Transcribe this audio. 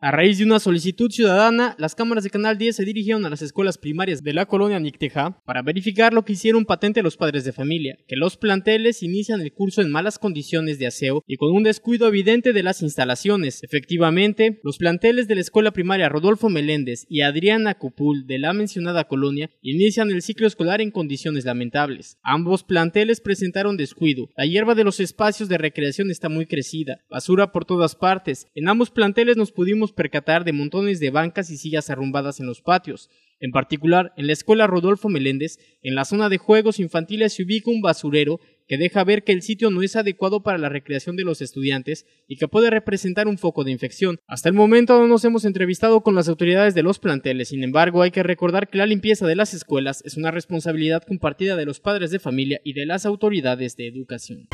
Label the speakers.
Speaker 1: A raíz de una solicitud ciudadana, las cámaras de Canal 10 se dirigieron a las escuelas primarias de la colonia Nicteja para verificar lo que hicieron patente los padres de familia, que los planteles inician el curso en malas condiciones de aseo y con un descuido evidente de las instalaciones. Efectivamente, los planteles de la escuela primaria Rodolfo Meléndez y Adriana Cupul de la mencionada colonia inician el ciclo escolar en condiciones lamentables. Ambos planteles presentaron descuido. La hierba de los espacios de recreación está muy crecida, basura por todas partes. En ambos planteles nos pudimos percatar de montones de bancas y sillas arrumbadas en los patios. En particular, en la escuela Rodolfo Meléndez, en la zona de juegos infantiles se ubica un basurero que deja ver que el sitio no es adecuado para la recreación de los estudiantes y que puede representar un foco de infección. Hasta el momento no nos hemos entrevistado con las autoridades de los planteles, sin embargo hay que recordar que la limpieza de las escuelas es una responsabilidad compartida de los padres de familia y de las autoridades de educación.